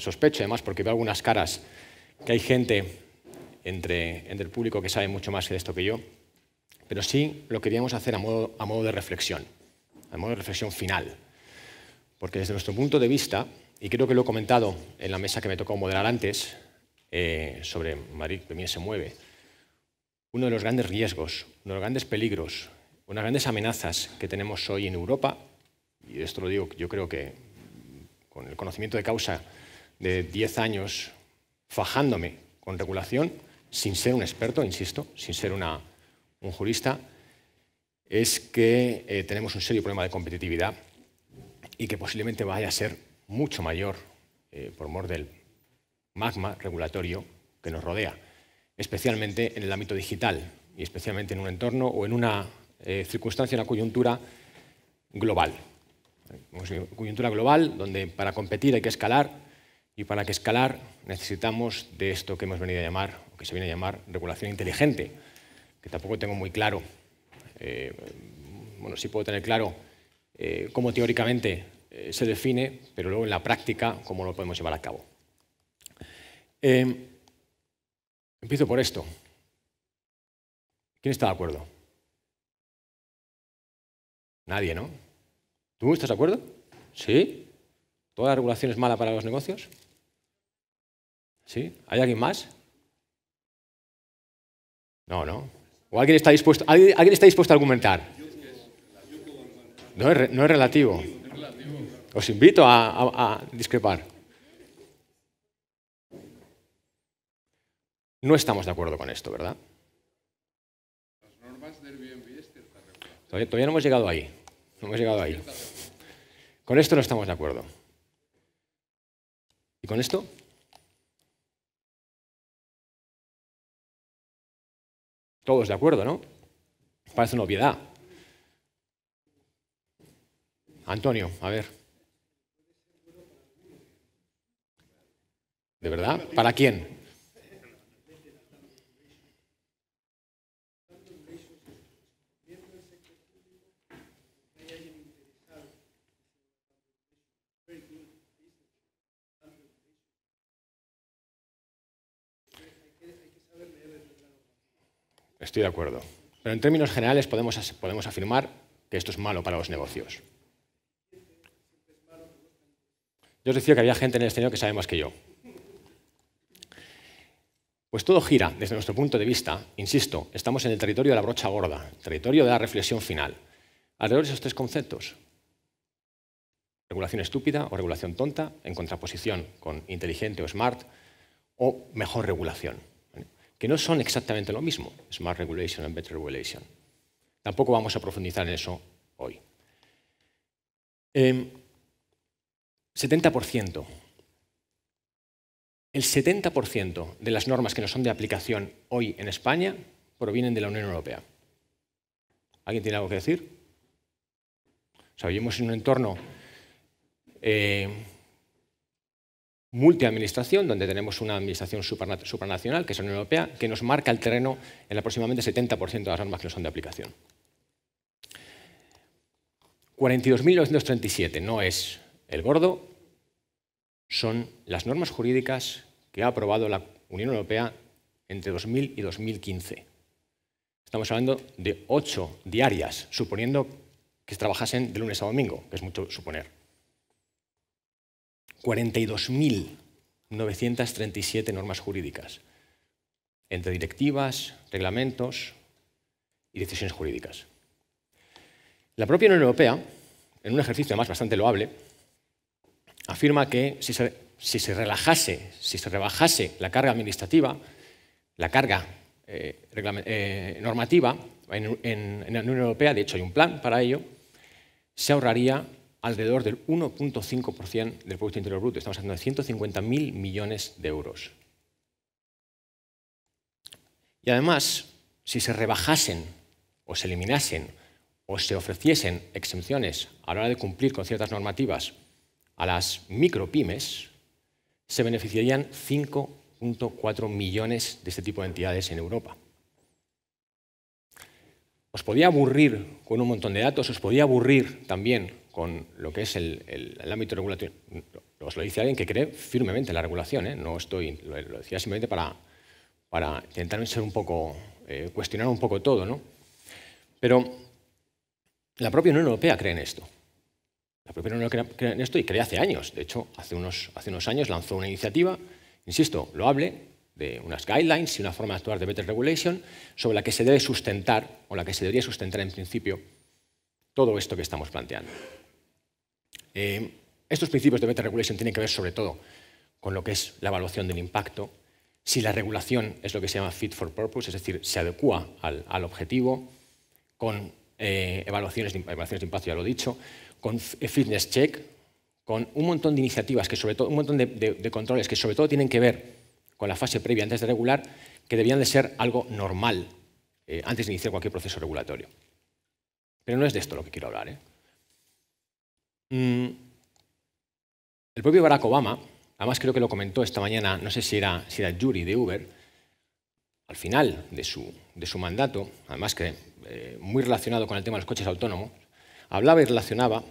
sospecho además porque veo algunas caras, que hay gente entre, el público que sabe mucho más de esto que yo, pero sí lo queríamos hacer a modo, de reflexión, a modo de reflexión final. Porque desde nuestro punto de vista, y creo que lo he comentado en la mesa que me tocó moderar antes, eh, sobre Madrid también se mueve, uno de los grandes riesgos, uno de los grandes peligros, unas grandes amenazas que tenemos hoy en Europa, y esto lo digo yo creo que con el conocimiento de causa de 10 años fajándome con regulación, sin ser un experto, insisto, sin ser un jurista, es que eh, tenemos un serio problema de competitividad y que posiblemente vaya a ser mucho mayor eh, por mor del magma regulatorio que nos rodea, especialmente en el ámbito digital y especialmente en un entorno o en una eh, circunstancia, una coyuntura global. coyuntura global donde para competir hay que escalar y para que escalar necesitamos de esto que hemos venido a llamar, o que se viene a llamar regulación inteligente, que tampoco tengo muy claro. Eh, bueno, sí puedo tener claro eh, cómo teóricamente eh, se define, pero luego en la práctica cómo lo podemos llevar a cabo. empiezo por esto. ¿Quién está de acuerdo? Nadie, ¿no? ¿Tú estás de acuerdo? ¿Sí? ¿Toda la regulación es mala para los negocios? ¿Sí? ¿Hay alguien más? No, no. alguien está dispuesto, está dispuesto a argumentar? No es, relativo. Os invito a, discrepar. No estamos de acuerdo con esto, ¿verdad? todavía, todavía no hemos llegado ahí. No hemos llegado ahí. Con esto no estamos de acuerdo. ¿Y con esto? Todos de acuerdo, ¿no? Parece una obviedad. Antonio, a ver. ¿De verdad? ¿Para quién? estoy de acuerdo. Pero en términos generales podemos, afirmar que esto es malo para los negocios. Yo os decía que había gente en el escenario que sabe más que yo. Pues todo gira desde nuestro punto de vista, insisto, estamos en el territorio de la brocha gorda, territorio de la reflexión final, alrededor de esos tres conceptos. Regulación estúpida o regulación tonta, en contraposición con inteligente o smart, o mejor regulación que no son exactamente lo mismo, Smart Regulation and Better Regulation. Tampoco vamos a profundizar en eso hoy. 70%. Em, El 70% de las normas que no son de aplicación hoy en España provienen de la Unión Europea. ¿Alguien tiene algo que decir? O sea, vivimos en un entorno eh, multiadministración, donde tenemos una administración supranacional, que es la Unión Europea, que nos marca el terreno en aproximadamente 70% de las normas que no son de aplicación. 42.937 no es el gordo, son las normas jurídicas que ha aprobado la Unión Europea entre 2000 y 2015. Estamos hablando de ocho diarias, suponiendo que se trabajasen de lunes a domingo, que es mucho suponer. 42.937 normas jurídicas, entre directivas, reglamentos y decisiones jurídicas. La propia Unión Europea, en un ejercicio además bastante loable, afirma que si se, relajase, si se rebajase la carga administrativa, la carga eh, eh, normativa en la Unión Europea, de hecho hay un plan para ello, se ahorraría alrededor del 1.5% del Producto Interior Bruto. Estamos hablando de 150.000 millones de euros. Y además, si se rebajasen o se eliminasen o se ofreciesen exenciones a la hora de cumplir con ciertas normativas a las micropymes, se beneficiarían 5.4 millones de este tipo de entidades en Europa. Os podía aburrir con un montón de datos, os podía aburrir también con lo que es el, ámbito regulatorio. Os lo dice alguien que cree firmemente en la regulación, ¿eh? no estoy, lo, decía simplemente para, intentar ser un poco, eh, cuestionar un poco todo, ¿no? Pero la propia Unión Europea cree en esto. La propia Unión Europea cree en esto y cree hace años. De hecho, hace unos, hace unos años lanzó una iniciativa, insisto, lo hable, de unas guidelines y una forma de actuar de Better Regulation sobre la que se debe sustentar o la que se debería sustentar en principio todo esto que estamos planteando. Eh, estos principios de meta regulation tienen que ver sobre todo con lo que es la evaluación del impacto, si la regulación es lo que se llama fit for purpose, es decir, se adecua al, objetivo, con eh, evaluaciones, de, impacto, ya lo he dicho, con eh, fitness check, con un montón de iniciativas, que sobre todo, un montón de, controles que sobre todo tienen que ver con la fase previa antes de regular, que debían de ser algo normal antes de iniciar cualquier proceso regulatorio. Pero no es de esto lo que quiero hablar. ¿eh? Mm. el propio Barack Obama, además creo que lo comentó esta mañana, no sé si era, si era Yuri de Uber, al final de su, mandato, además que eh, muy relacionado con el tema de los coches autónomos, hablaba y relacionaba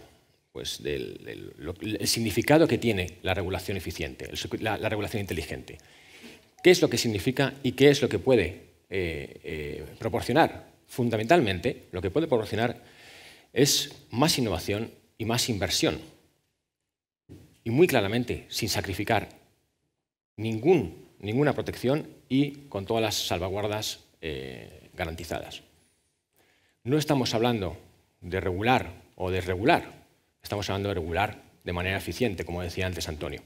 pues, el significado que tiene la regulación eficiente, la, regulación inteligente. ¿Qué es lo que significa y qué es lo que puede eh, proporcionar fundamentalmente lo que puede proporcionar es más innovación y más inversión. Y muy claramente, sin sacrificar ninguna protección y con todas las salvaguardas eh, garantizadas. No estamos hablando de regular o desregular, estamos hablando de regular de manera eficiente, como decía antes Antonio.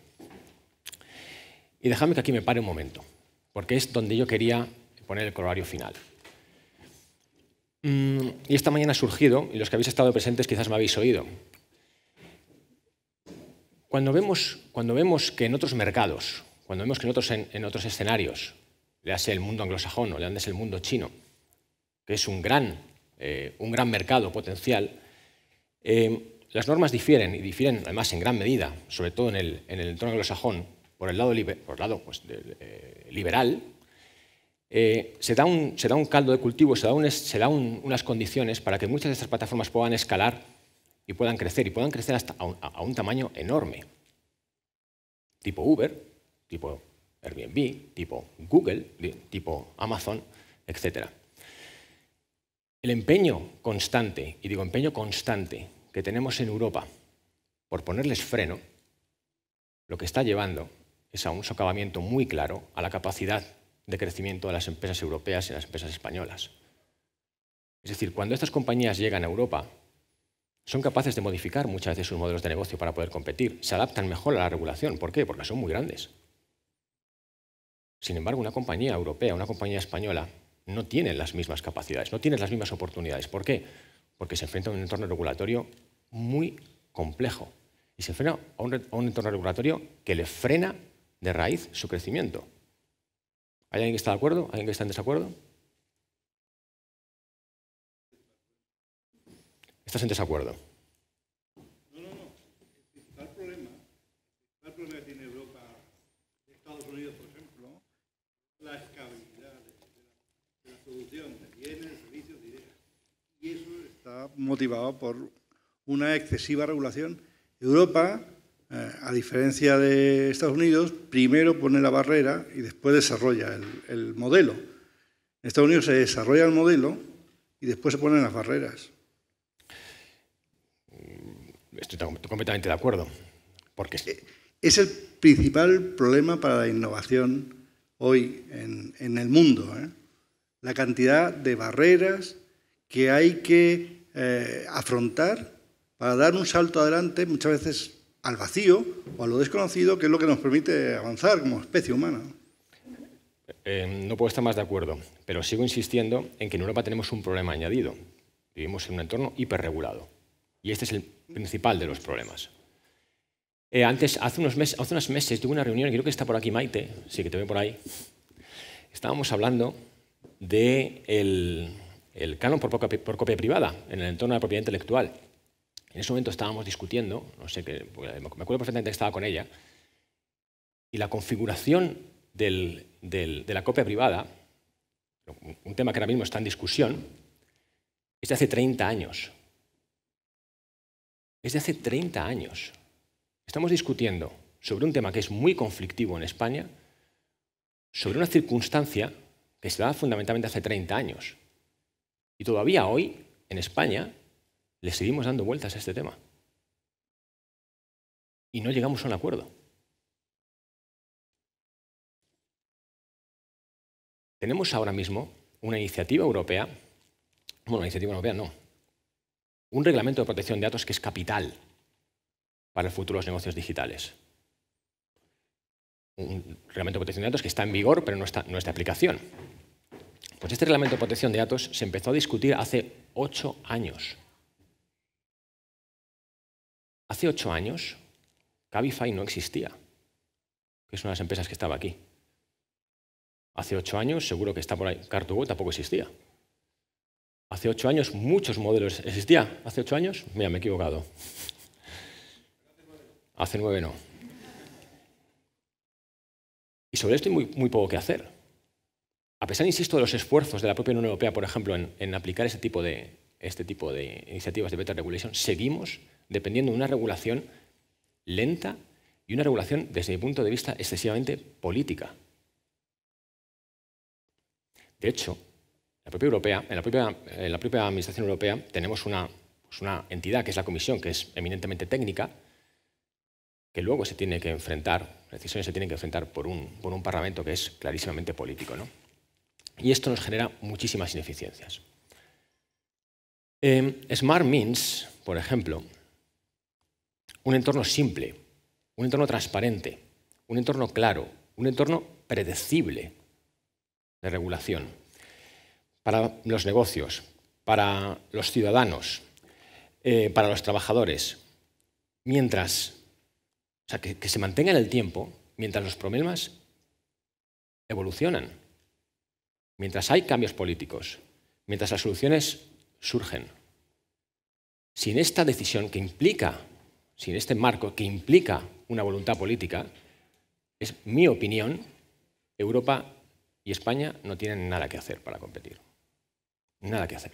Y déjame que aquí me pare un momento, porque es donde yo quería poner el corolario final. Mm. y esta mañana ha surgido, y los que habéis estado presentes quizás me habéis oído. Cuando vemos, cuando vemos que en otros mercados, cuando vemos que en otros, en, otros escenarios, le hace el mundo anglosajón o le hace el mundo chino, que es un gran, eh, mercado potencial, eh, las normas difieren y difieren además en gran medida, sobre todo en el, entorno anglosajón, por el lado, por lado pues, eh, liberal, eh, se, da un, caldo de cultivo, se dan unas condiciones para que muchas de estas plataformas puedan escalar y puedan crecer, y puedan crecer hasta a un, un tamaño enorme. Tipo Uber, tipo Airbnb, tipo Google, tipo Amazon, etc. El empeño constante, y digo empeño constante, que tenemos en Europa por ponerles freno, lo que está llevando es a un socavamiento muy claro a la capacidad de crecimiento a las empresas europeas y a las empresas españolas. Es decir, cuando estas compañías llegan a Europa, son capaces de modificar muchas veces sus modelos de negocio para poder competir. Se adaptan mejor a la regulación. ¿Por qué? Porque son muy grandes. Sin embargo, una compañía europea, una compañía española, no tienen las mismas capacidades, no tienen las mismas oportunidades. ¿Por qué? Porque se enfrenta a un entorno regulatorio muy complejo y se enfrenta a un, entorno regulatorio que le frena de raíz su crecimiento. ¿Hay alguien que está de acuerdo? alguien que está en desacuerdo? Estás en desacuerdo. No, no, no. El principal problema, el problema que tiene Europa, Estados Unidos, por ejemplo, la escalabilidad de, la, producción de bienes, servicios, de ideas. Y eso está motivado por una excesiva regulación. Europa eh, a diferencia de Estados Unidos, primero pone la barrera y después desarrolla el, modelo. En Estados Unidos se desarrolla el modelo y después se ponen las barreras. Mm, estoy completamente de acuerdo. Porque... Eh, es el principal problema para la innovación hoy en, el mundo. ¿eh? La cantidad de barreras que hay que afrontar para dar un salto adelante, muchas veces al vacío o a lo desconocido, que es lo que nos permite avanzar como especie humana. Eh, no puedo estar más de acuerdo, pero sigo insistiendo en que en Europa tenemos un problema añadido. Vivimos en un entorno hiperregulado y este es el principal de los problemas. Eh, antes, hace unos, meses, hace unos meses tuve una reunión, creo que está por aquí Maite, sí que te veo por ahí. Estábamos hablando del el canon por, por copia privada en el entorno de la propiedad intelectual. En ese momento estábamos discutiendo, no sé qué, me acuerdo perfectamente que estaba con ella, y la configuración de la copia privada, un tema que ahora mismo está en discusión, es de hace 30 años. Es de hace 30 años. Estamos discutiendo sobre un tema que es muy conflictivo en España, sobre una circunstancia que se da fundamentalmente hace 30 años. Y todavía hoy, en España, le seguimos dando vueltas a este tema. Y no llegamos a un acuerdo. Tenemos ahora mismo una iniciativa europea, bueno, una iniciativa europea no, un reglamento de protección de datos que es capital para el futuro de los negocios digitales. Un reglamento de protección de datos que está en vigor, pero no está, no está en aplicación. Pues este reglamento de protección de datos se empezó a discutir hace ocho años. Hace ocho años, Cabify no existía, que es una de las empresas que estaba aquí. Hace ocho años, seguro que está por ahí, Cartugo tampoco existía. Hace ocho años muchos modelos. existían. hace ocho años? Mira, me he equivocado. Hace nueve no. Y sobre esto hay muy, poco que hacer. A pesar, insisto, de los esfuerzos de la propia Unión Europea, por ejemplo, en aplicar ese tipo de, este tipo de iniciativas de better regulation, seguimos dependiendo de una regulación lenta y una regulación, desde mi punto de vista, excesivamente política. De hecho, la en, la propia, Administración Europea tenemos pues una, entidad que es la Comisión, que es eminentemente técnica, que luego se tiene que enfrentar, las decisiones se tienen que enfrentar por un, por un Parlamento que es clarísimamente político. Y esto nos genera muchísimas ineficiencias. Em, smart means, por ejemplo, un entorno simple, un entorno transparente, un entorno claro, un entorno predecible de regulación para los negocios, para los ciudadanos, eh, para los trabajadores, mientras, o sea, que, que se mantenga en el tiempo, mientras los problemas evolucionan, mientras hay cambios políticos, mientras las soluciones surgen. Sin esta decisión que implica, sin este marco que implica una voluntad política, es mi opinión, Europa y España no tienen nada que hacer para competir. Nada que hacer.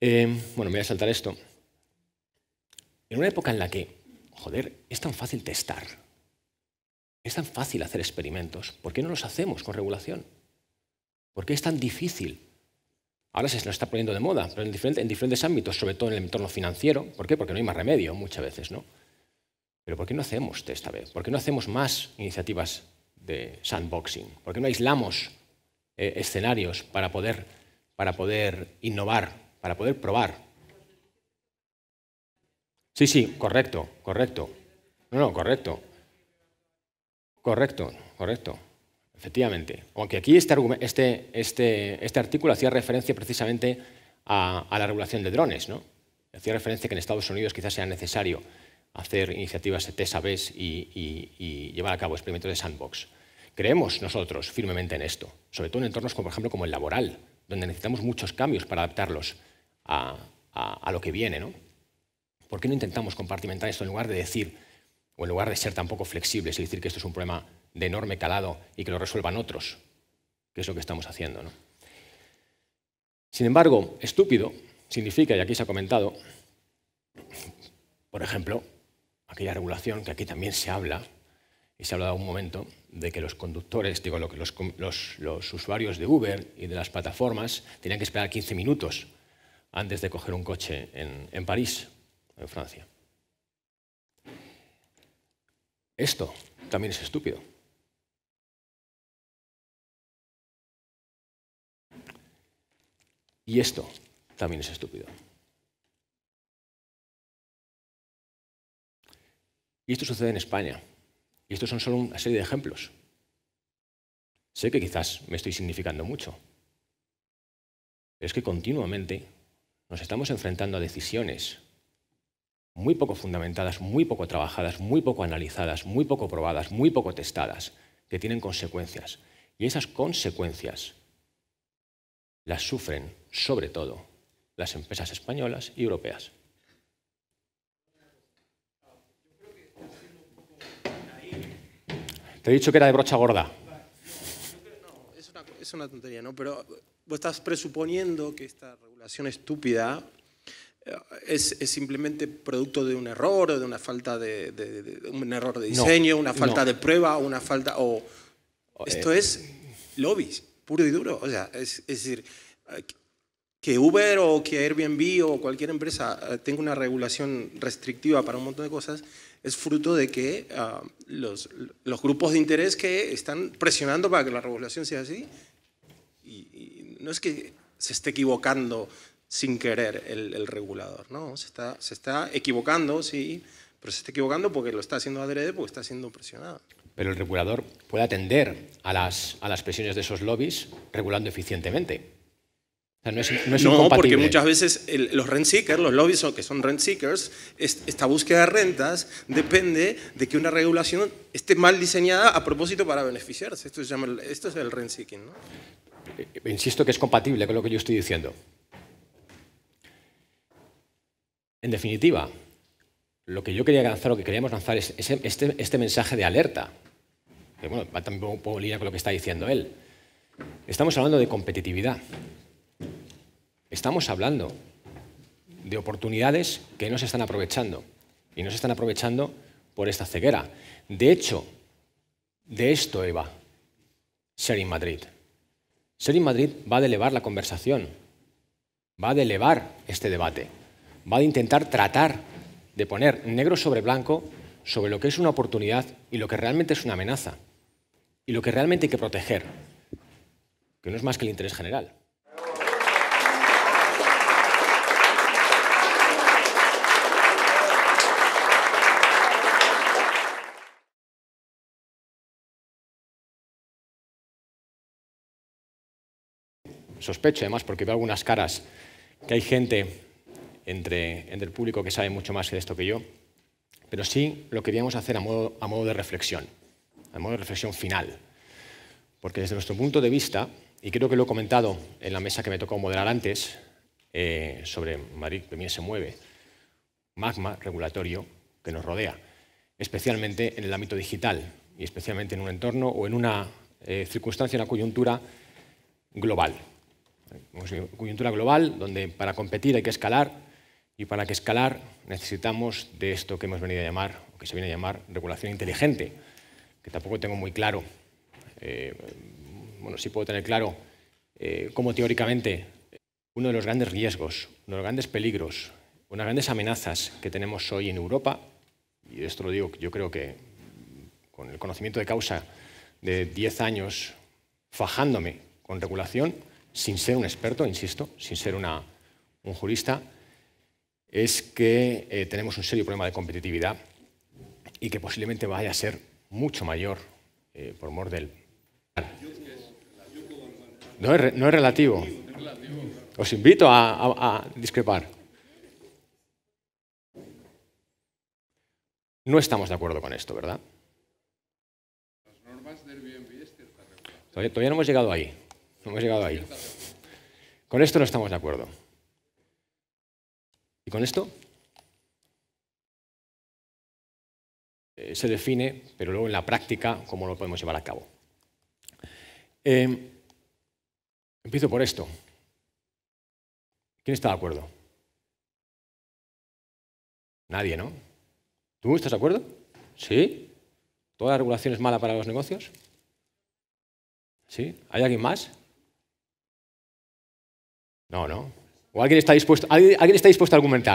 Em, bueno, me voy a saltar esto. En una época en la que, joder, es tan fácil testar, es tan fácil hacer experimentos, ¿por qué no los hacemos con regulación? ¿Por qué es tan difícil Ahora se nos está poniendo de moda, pero en diferentes, ámbitos, sobre todo en el entorno financiero. ¿Por qué? Porque no hay más remedio muchas veces, ¿no? Pero ¿por qué no hacemos test esta vez? ¿Por qué no hacemos más iniciativas de sandboxing? ¿Por qué no aislamos eh, escenarios para poder, para poder innovar, para poder probar? Sí, sí, correcto, correcto. No, no, correcto. Correcto, correcto. Efectivamente. Aunque aquí este, este, este, este artículo hacía referencia precisamente a, la regulación de drones, ¿no? Hacía referencia que en Estados Unidos quizás sea necesario hacer iniciativas de TESABES y, llevar a cabo experimentos de sandbox. Creemos nosotros firmemente en esto, sobre todo en entornos como, por ejemplo, como el laboral, donde necesitamos muchos cambios para adaptarlos a, lo que viene, ¿no? ¿Por qué no intentamos compartimentar esto en lugar de decir, o en lugar de ser tan poco flexibles y decir que esto es un problema de enorme calado y que lo resuelvan otros, que es lo que estamos haciendo. ¿no? Sin embargo, estúpido significa, y aquí se ha comentado, por ejemplo, aquella regulación que aquí también se habla, y se ha hablado un momento, de que los conductores, digo, los, los usuarios de Uber y de las plataformas tenían que esperar 15 minutos antes de coger un coche en, en París, en Francia. Esto también es estúpido. Y esto también es estúpido. Y esto sucede en España. Y estos son solo una serie de ejemplos. Sé que quizás me estoy significando mucho, pero es que continuamente nos estamos enfrentando a decisiones muy poco fundamentadas, muy poco trabajadas, muy poco analizadas, muy poco probadas, muy poco testadas, que tienen consecuencias. Y esas consecuencias las sufren sobre todo las empresas españolas y europeas. Te he dicho que era de brocha gorda. Es una, tontería, ¿no? Pero vos estás presuponiendo que esta regulación estúpida eh, es, simplemente producto de un error o de una falta de, un error de diseño, una falta de prueba, una falta o eh. esto es lobbies puro y duro, o sea, es decir, eh, que Uber o que Airbnb o cualquier empresa eh, tenga una regulación restrictiva para un montón de cosas es fruto de que ah, los, grupos de interés que están presionando para que la regulación sea así, y, no es que se esté equivocando sin querer el, regulador, ¿no? Se está, se está equivocando, sí, pero se está equivocando porque lo está haciendo adrede, porque está siendo presionado. Pero el regulador puede atender a las, a las presiones de esos lobbies regulando eficientemente no, porque muchas veces los rent seekers, los lobbies que son rent seekers, esta búsqueda de rentas depende de que una regulación esté mal diseñada a propósito para beneficiarse. Esto, es el rent seeking. Eh, insisto que es compatible con lo que yo estoy diciendo. En definitiva, lo que yo quería lanzar, lo que queríamos lanzar es este, este, mensaje de alerta, que bueno, va también un poco con lo que está diciendo él. Estamos hablando de competitividad. Estamos hablando de oportunidades que no se están aprovechando y no se están aprovechando por esta ceguera. De hecho, de esto Eva, Ser en Madrid. Ser en Madrid va a elevar la conversación, va a elevar este debate, va a intentar tratar de poner negro sobre blanco sobre lo que es una oportunidad y lo que realmente es una amenaza y lo que realmente hay que proteger, que no es más que el interés general. sospecho además, porque veo algunas caras, que hay gente entre, el público que sabe mucho más de esto que yo, pero sí lo queríamos hacer a modo, a modo de reflexión, a modo de reflexión final. Porque desde nuestro punto de vista, y creo que lo he comentado en la mesa que me tocó moderar antes, eh, sobre Madrid también se mueve, magma regulatorio que nos rodea, especialmente en el ámbito digital y especialmente en un entorno o en una eh, circunstancia, una coyuntura global coyuntura global donde para competir hay que escalar y para que escalar necesitamos de esto que hemos venido a llamar, o que se viene a llamar regulación inteligente, que tampoco tengo muy claro. Eh, bueno, sí puedo tener claro eh, cómo teóricamente uno de los grandes riesgos, uno de los grandes peligros, unas grandes amenazas que tenemos hoy en Europa, y esto lo digo yo creo que con el conocimiento de causa de 10 años fajándome con regulación, sin ser un experto, insisto, sin ser un jurista, es que eh, tenemos un serio problema de competitividad y que posiblemente vaya a ser mucho mayor eh, por mor del... No es, relativo. Os invito a, discrepar. No estamos de acuerdo con esto, ¿verdad? todavía no hemos llegado ahí. No hemos llegado ahí. Con esto no estamos de acuerdo. ¿Y con esto? Eh, se define, pero luego en la práctica, cómo lo podemos llevar a cabo. Em, empiezo por esto. ¿Quién está de acuerdo? Nadie, ¿no? ¿Tú estás de acuerdo? ¿Sí? ¿Toda la regulación es mala para los negocios? ¿Sí? ¿Hay alguien más? No, no. ¿O alguien está dispuesto, alguien, alguien está dispuesto a argumentar?